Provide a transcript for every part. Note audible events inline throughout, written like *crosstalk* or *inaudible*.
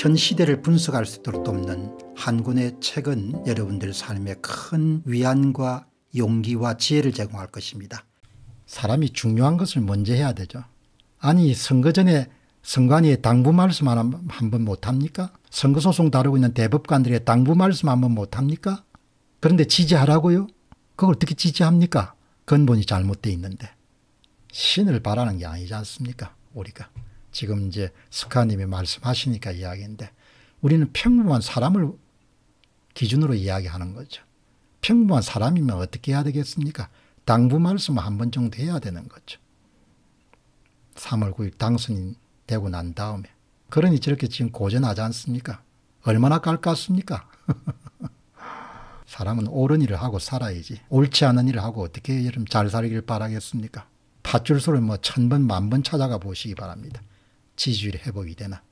현 시대를 분석할 수 있도록 돕는 한군의 책은 여러분들 삶에 큰 위안과 용기와 지혜를 제공할 것입니다. 사람이 중요한 것을 먼저 해야 되죠. 아니 선거 전에 선관위의 당부 말씀 한번 못합니까? 선거소송 다루고 있는 대법관들의 당부 말씀 한번 못합니까? 그런데 지지하라고요? 그걸 어떻게 지지합니까? 근본이 잘못되어 있는데. 신을 바라는 게 아니지 않습니까? 우리가. 지금 이제 스카님이 말씀하시니까 이야기인데 우리는 평범한 사람을 기준으로 이야기하는 거죠. 평범한 사람이면 어떻게 해야 되겠습니까? 당부 말씀 한 번 정도 해야 되는 거죠. 3월 9일 당선인 되고 난 다음에. 그러니 저렇게 지금 고전하지 않습니까? 얼마나 깔깠습니까? *laughs* 사람은 옳은 일을 하고 살아야지. 옳지 않은 일을 하고 어떻게 잘 살길 바라겠습니까? 밧줄소를 뭐 천 번, 만번 찾아가 보시기 바랍니다. 지지율 회복이 되나.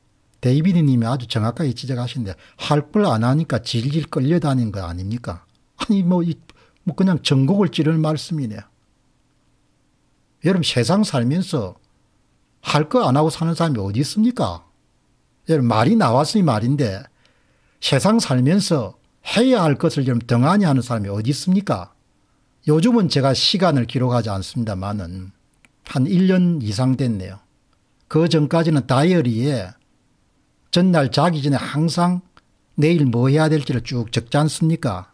데이비드 님이 아주 정확하게 지적하신데 할 걸 안 하니까 질질 끌려다닌 거 아닙니까? 아니 뭐, 이, 뭐 그냥 전곡을 찌를 말씀이네요. 여러분 세상 살면서 할 거 안 하고 사는 사람이 어디 있습니까? 여러분 말이 나왔으니 말인데 세상 살면서 해야 할 것을 여러분 덩 하는 사람이 어디 있습니까? 요즘은 제가 시간을 기록하지 않습니다만은 한 1년 이상 됐네요. 그 전까지는 다이어리에 전날 자기 전에 항상 내일 뭐 해야 될지를 쭉 적지 않습니까?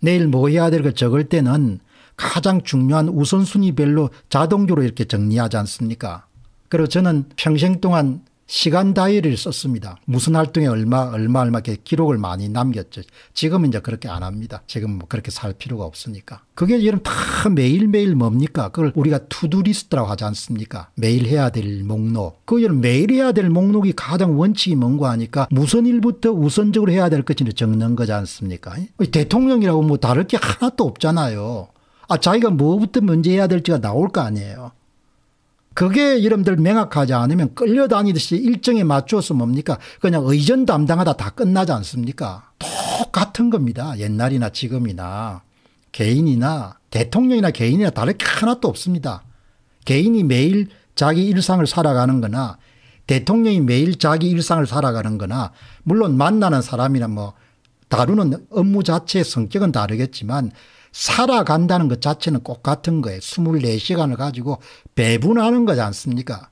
내일 뭐 해야 될 걸 적을 때는 가장 중요한 우선순위별로 자동적으로 이렇게 정리하지 않습니까? 그리고 저는 평생 동안 시간 다이어리를 썼습니다. 무슨 활동에 얼마 얼마 얼마 이렇게 기록을 많이 남겼죠. 지금은 이제 그렇게 안 합니다. 지금 뭐 그렇게 살 필요가 없으니까. 그게 이런 다 매일매일 뭡니까? 그걸 우리가 투두리스트라고 하지 않습니까? 매일 해야 될 목록. 그 매일 해야 될 목록이 가장 원칙이 뭔고 하니까 무슨 일부터 우선적으로 해야 될 것인지 적는 거지 않습니까? 대통령이라고 뭐 다를 게 하나도 없잖아요. 아, 자기가 뭐부터 먼저 해야 될지가 나올 거 아니에요. 그게 여러분들 명확하지 않으면 끌려다니듯이 일정에 맞춰서 뭡니까 그냥 의전 담당하다 다 끝나지 않습니까 똑같은 겁니다 옛날이나 지금이나 개인이나 대통령이나 개인이나 다르게 하나도 없습니다 개인이 매일 자기 일상을 살아가는 거나 대통령이 매일 자기 일상을 살아가는 거나 물론 만나는 사람이나 뭐 다루는 업무 자체의 성격은 다르겠지만 살아간다는 것 자체는 꼭 같은 거예요. 24시간을 가지고 배분하는 거지 않습니까?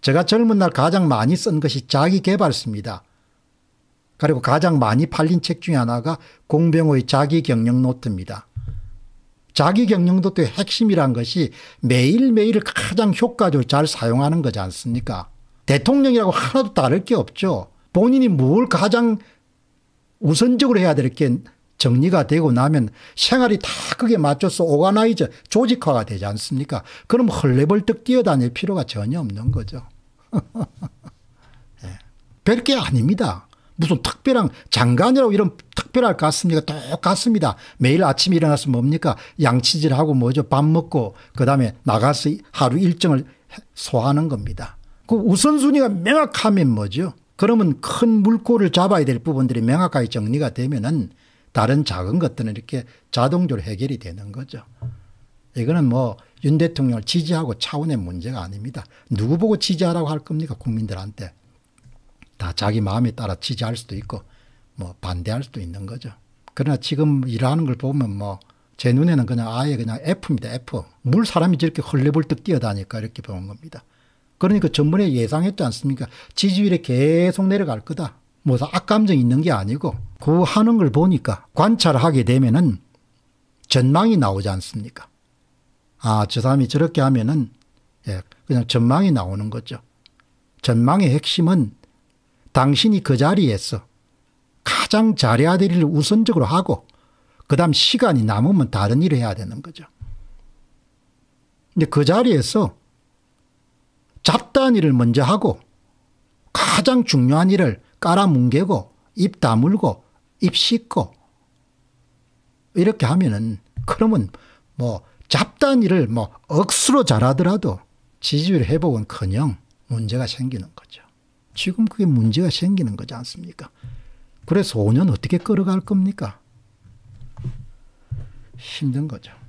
제가 젊은 날 가장 많이 쓴 것이 자기개발서입니다. 그리고 가장 많이 팔린 책 중에 하나가 공병호의 자기경영노트입니다. 자기경영노트의 핵심이란 것이 매일매일을 가장 효과적으로 잘 사용하는 거지 않습니까? 대통령이라고 하나도 다를 게 없죠. 본인이 뭘 가장 우선적으로 해야 될게 정리가 되고 나면 생활이 다 그게 맞춰서 오가나이즈 조직화가 되지 않습니까? 그럼 헐레벌떡 뛰어다닐 필요가 전혀 없는 거죠. 네. *laughs* 예. 별게 아닙니다. 무슨 특별한 장관이라고 이런 특별할 것 같습니까? 똑같습니다. 매일 아침에 일어나서 뭡니까? 양치질하고 뭐죠? 밥 먹고 그다음에 나가서 하루 일정을 소화하는 겁니다. 그 우선순위가 명확하면 뭐죠? 그러면 큰 물꼬를 잡아야 될 부분들이 명확하게 정리가 되면은 다른 작은 것들은 이렇게 자동적으로 해결이 되는 거죠. 이거는 뭐 윤 대통령을 지지하고 차원의 문제가 아닙니다. 누구 보고 지지하라고 할 겁니까 국민들한테. 다 자기 마음에 따라 지지할 수도 있고 뭐 반대할 수도 있는 거죠. 그러나 지금 일하는 걸 보면 뭐 제 눈에는 그냥 아예 그냥 F입니다. F. 물 사람이 저렇게 헐레벌떡 뛰어다니까 이렇게 보는 겁니다. 그러니까 전번에 예상했지 않습니까? 지지율이 계속 내려갈 거다. 뭐 악감정 있는 게 아니고 그하는걸 보니까 관찰하게 되면은 전망이 나오지 않습니까? 아, 저 사람이 저렇게 하면은 예, 그냥 전망이 나오는 거죠. 전망의 핵심은 당신이 그 자리에서 가장 잘해야 될 일을 우선적으로 하고 그 다음 시간이 남으면 다른 일을 해야 되는 거죠. 근데 그 자리에서 잡다한 일을 먼저 하고 가장 중요한 일을 깔아뭉개고 입 다물고 입 씻고 이렇게 하면은 그러면 뭐 잡단 일을 뭐 억수로 잘하더라도 지지율 회복은커녕 문제가 생기는 거죠. 지금 그게 문제가 생기는 거지 않습니까? 그래서 5년 어떻게 끌어갈 겁니까? 힘든 거죠.